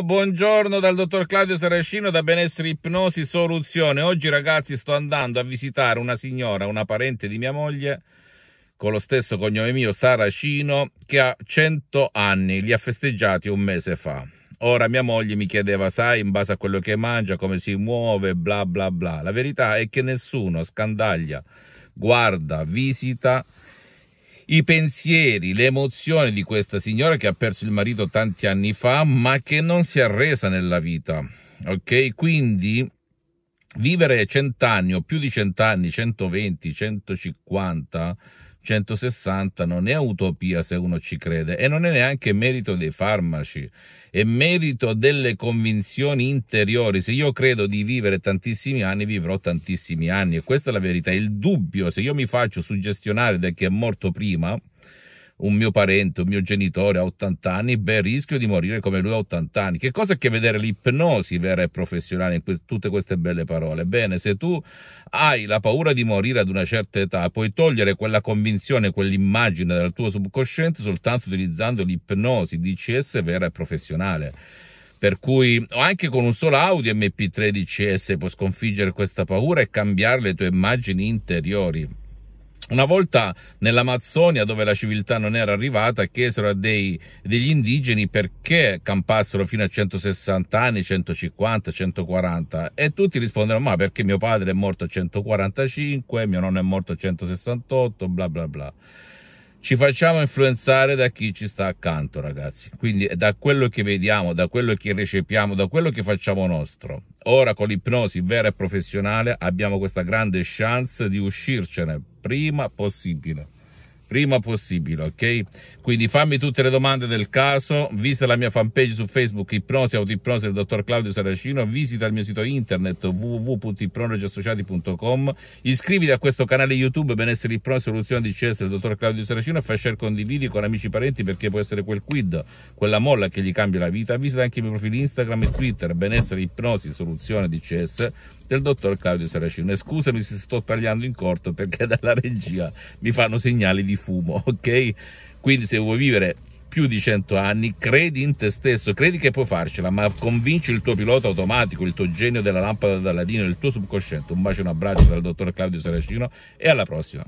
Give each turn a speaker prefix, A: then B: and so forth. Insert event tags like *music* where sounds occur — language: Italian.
A: Buongiorno dal dottor Claudio Saracino da Benessere Ipnosi Soluzione. Oggi ragazzi sto andando a visitare una signora, una parente di mia moglie, con lo stesso cognome mio, Saracino, che ha 100 anni, li ha festeggiati un mese fa. Ora mia moglie mi chiedeva, sai, in base a quello che mangia, come si muove, bla bla bla. La verità è che nessuno scandaglia, guarda, visita i pensieri, le emozioni di questa signora che ha perso il marito tanti anni fa, ma che non si è arresa nella vita. Ok? Quindi vivere cent'anni o più di cent'anni, 120, 150 160 non è utopia se uno ci crede e non è neanche merito dei farmaci, è merito delle convinzioni interiori. Se io credo di vivere tantissimi anni, vivrò tantissimi anni e questa è la verità. Il dubbio, se io mi faccio suggestionare da chi è morto prima, un mio parente, un mio genitore a 80 anni, beh, rischio di morire come lui a 80 anni. Che cosa ha a che vedere l'ipnosi vera e professionale in que- tutte queste belle parole? Bene, se tu hai la paura di morire ad una certa età, puoi togliere quella convinzione, quell'immagine dal tuo subconsciente soltanto utilizzando l'ipnosi DCS vera e professionale per cui anche con un solo audio MP13S puoi sconfiggere questa paura e cambiare le tue immagini interiori. Una volta nell'Amazzonia, dove la civiltà non era arrivata, chiesero a dei, degli indigeni perché campassero fino a 160 anni, 150, 140 e tutti rispondevano ma perché mio padre è morto a 145, mio nonno è morto a 168, bla bla bla ci facciamo influenzare da chi ci sta accanto, ragazzi. Quindi da quello che vediamo, da quello che recepiamo, da quello che facciamo nostro. Ora con l'ipnosi vera e professionale abbiamo questa grande chance di uscircene prima possibile prima possibile, ok? Quindi fammi tutte le domande del caso, visita la mia fanpage su Facebook Ipnosi Autoipnosi del dottor Claudio Saracino, visita il mio sito internet www.ipnologiassociati.com, iscriviti a questo canale YouTube Benessere Ipnosi Soluzione di CS del dottor Claudio Saracino e fai share condividi con amici e parenti perché può essere quel quid, quella molla che gli cambia la vita. Visita anche i miei profili Instagram e Twitter Benessere Ipnosi Soluzione di CS del dottor Claudio Saracino. E eh, scusami se sto tagliando in corto perché dalla regia mi fanno segnali di fumo, *laughs* ok? Quindi se vuoi vivere più di 100 anni, credi in te stesso, credi che puoi farcela, ma convinci il tuo pilota automatico, il tuo genio della lampada d'Aladino, il tuo subconsciente. Un bacio e un abbraccio dal dottor Claudio Saracino e alla prossima.